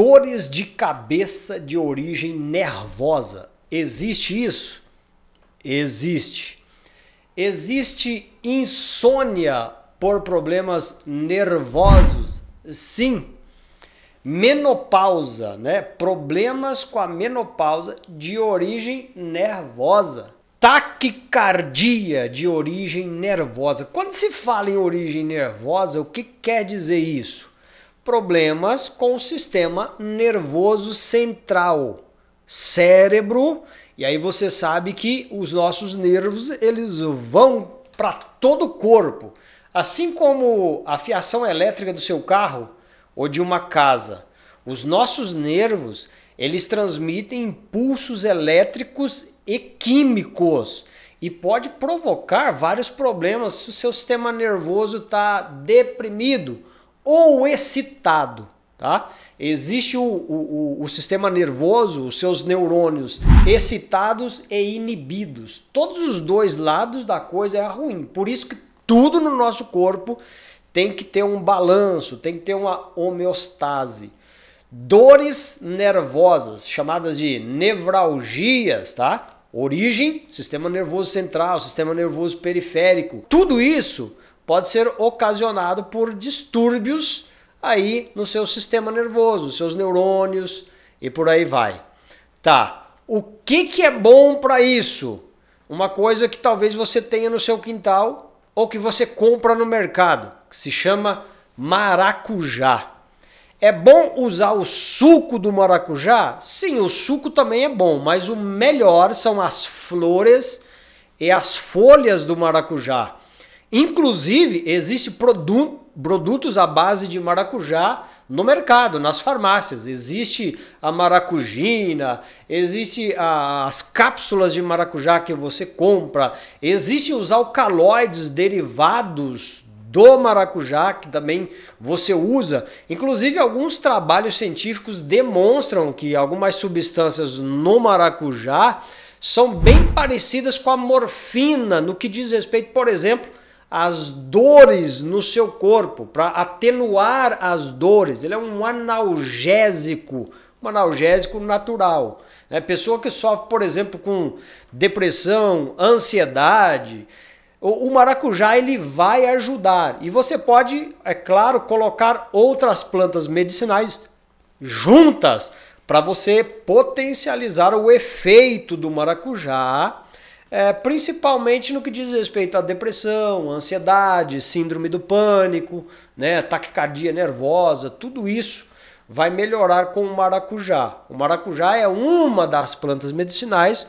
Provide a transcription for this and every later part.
dores de cabeça de origem nervosa. Existe isso? Existe. Existe insônia por problemas nervosos? Sim. Menopausa, né? Problemas com a menopausa de origem nervosa. Taquicardia de origem nervosa. Quando se fala em origem nervosa, o que quer dizer isso? problemas com o sistema nervoso central, cérebro, e aí você sabe que os nossos nervos eles vão para todo o corpo. Assim como a fiação elétrica do seu carro ou de uma casa, os nossos nervos eles transmitem impulsos elétricos e químicos e pode provocar vários problemas se o seu sistema nervoso está deprimido ou excitado. Tá? Existe o, o, o, sistema nervoso, os seus neurônios excitados e inibidos. Todos os dois lados da coisa é ruim. Por isso que tudo no nosso corpo tem que ter um balanço, tem que ter uma homeostase. Dores nervosas, chamadas de nevralgias, tá? Origem, sistema nervoso central, sistema nervoso periférico. Tudo isso pode ser ocasionado por distúrbios aí no seu sistema nervoso, seus neurônios e por aí vai. Tá. O que, que é bom para isso? Uma coisa que talvez você tenha no seu quintal ou que você compra no mercado, que se chama maracujá. É bom usar o suco do maracujá? Sim, o suco também é bom, mas o melhor são as flores e as folhas do maracujá Inclusive, existem produ produtos à base de maracujá no mercado, nas farmácias. Existe a maracujina, existe a, as cápsulas de maracujá que você compra, existem os alcaloides derivados do maracujá, que também você usa. Inclusive, alguns trabalhos científicos demonstram que algumas substâncias no maracujá são bem parecidas com a morfina, no que diz respeito, por exemplo, as dores no seu corpo, para atenuar as dores. Ele é um analgésico, um analgésico natural. é Pessoa que sofre, por exemplo, com depressão, ansiedade, o, o maracujá ele vai ajudar. E você pode, é claro, colocar outras plantas medicinais juntas para você potencializar o efeito do maracujá é, principalmente no que diz respeito à depressão, ansiedade, síndrome do pânico, né, taquicardia nervosa, tudo isso vai melhorar com o maracujá. O maracujá é uma das plantas medicinais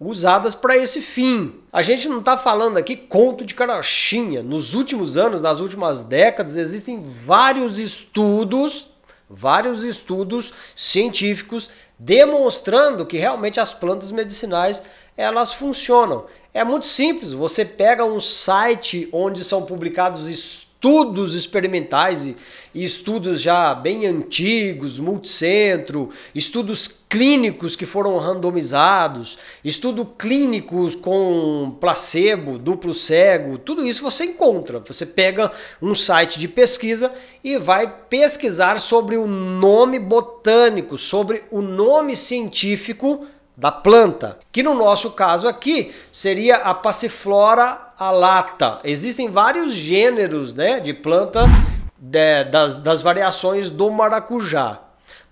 usadas para esse fim. A gente não está falando aqui conto de carochinha. Nos últimos anos, nas últimas décadas, existem vários estudos, vários estudos científicos demonstrando que realmente as plantas medicinais elas funcionam. É muito simples, você pega um site onde são publicados estudos experimentais e, estudos já bem antigos, multicentro, estudos clínicos que foram randomizados, estudo clínicos com placebo, duplo cego, tudo isso você encontra. Você pega um site de pesquisa e vai pesquisar sobre o nome botânico, sobre o nome científico da planta, que no nosso caso aqui seria a passiflora alata. Existem vários gêneros né, de planta de, das, das variações do maracujá.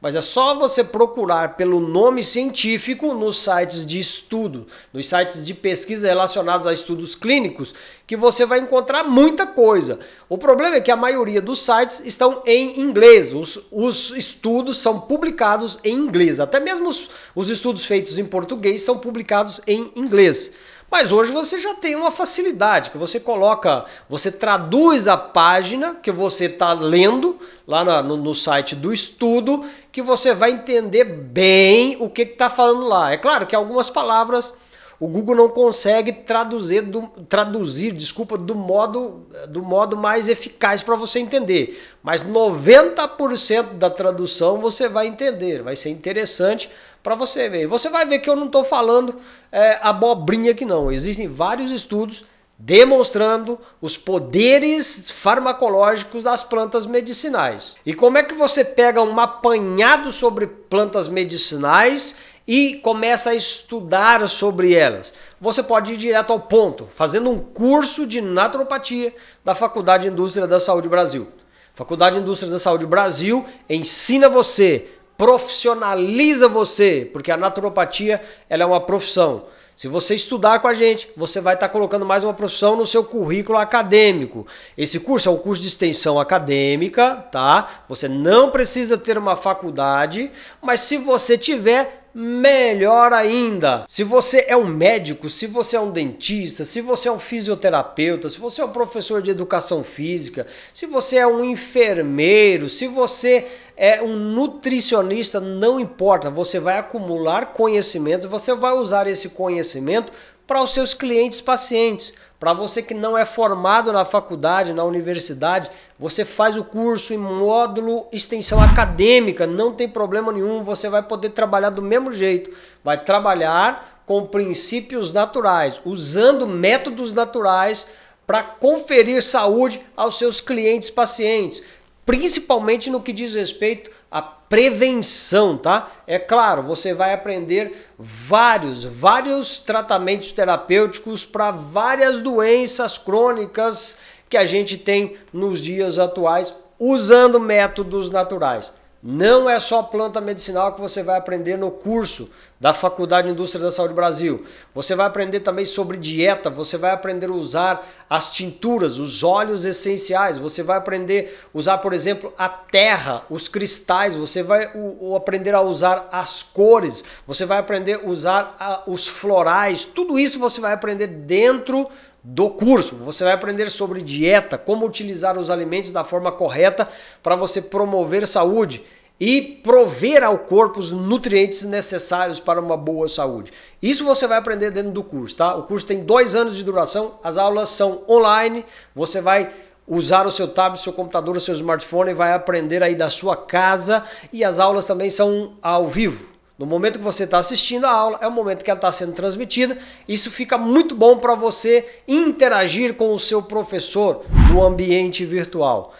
Mas é só você procurar pelo nome científico nos sites de estudo, nos sites de pesquisa relacionados a estudos clínicos, que você vai encontrar muita coisa. O problema é que a maioria dos sites estão em inglês, os, os estudos são publicados em inglês, até mesmo os, os estudos feitos em português são publicados em inglês. Mas hoje você já tem uma facilidade, que você coloca, você traduz a página que você está lendo lá na, no, no, site do estudo, que você vai entender bem o que está falando lá. É claro que algumas palavras o Google não consegue traduzir, do, traduzir desculpa, do modo, do modo mais eficaz para você entender. Mas 90% da tradução você vai entender, vai ser interessante para você ver. Você vai ver que eu não estou falando é, abobrinha aqui não. Existem vários estudos demonstrando os poderes farmacológicos das plantas medicinais. E como é que você pega um apanhado sobre plantas medicinais e começa a estudar sobre elas. Você pode ir direto ao ponto, fazendo um curso de naturopatia da Faculdade de Indústria da Saúde Brasil. Faculdade de Indústria da Saúde Brasil ensina você, profissionaliza você, porque a naturopatia ela é uma profissão. Se você estudar com a gente, você vai estar tá colocando mais uma profissão no seu currículo acadêmico. Esse curso é um curso de extensão acadêmica, tá? Você não precisa ter uma faculdade, mas se você tiver, melhor ainda. Se você é um médico, se você é um dentista, se você é um fisioterapeuta, se você é um professor de educação física, se você é um enfermeiro, se você é um nutricionista, não importa, você vai acumular conhecimento, você vai usar esse conhecimento para os seus clientes pacientes. Para você que não é formado na faculdade, na universidade, você faz o curso em módulo extensão acadêmica, não tem problema nenhum, você vai poder trabalhar do mesmo jeito. Vai trabalhar com princípios naturais, usando métodos naturais para conferir saúde aos seus clientes pacientes principalmente no que diz respeito à prevenção, tá? É claro, você vai aprender vários, vários tratamentos terapêuticos para várias doenças crônicas que a gente tem nos dias atuais usando métodos naturais. Não é só planta medicinal que você vai aprender no curso da Faculdade de Indústria da Saúde Brasil. Você vai aprender também sobre dieta, você vai aprender a usar as tinturas, os óleos essenciais, você vai aprender a usar, por exemplo, a terra, os cristais, você vai o, o aprender a usar as cores, você vai aprender a usar a, os florais, tudo isso você vai aprender dentro do curso. Você vai aprender sobre dieta, como utilizar os alimentos da forma correta para você promover saúde e prover ao corpo os nutrientes necessários para uma boa saúde. Isso você vai aprender dentro do curso, tá? O curso tem dois anos de duração, as aulas são online, você vai usar o seu tablet, o seu computador, o seu smartphone, e vai aprender aí da sua casa e as aulas também são ao vivo. No momento que você está assistindo a aula, é o momento que ela está sendo transmitida. Isso fica muito bom para você interagir com o seu professor no ambiente virtual.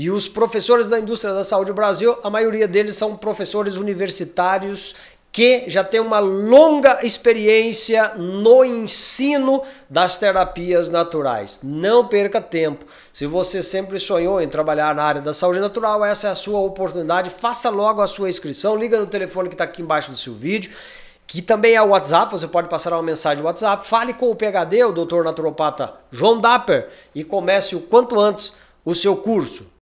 E os professores da indústria da saúde do Brasil, a maioria deles são professores universitários que já tem uma longa experiência no ensino das terapias naturais. Não perca tempo. Se você sempre sonhou em trabalhar na área da saúde natural, essa é a sua oportunidade. Faça logo a sua inscrição. Liga no telefone que está aqui embaixo do seu vídeo que também é o WhatsApp, você pode passar uma mensagem no WhatsApp, fale com o PHD, o doutor naturopata João Dapper, e comece o quanto antes o seu curso.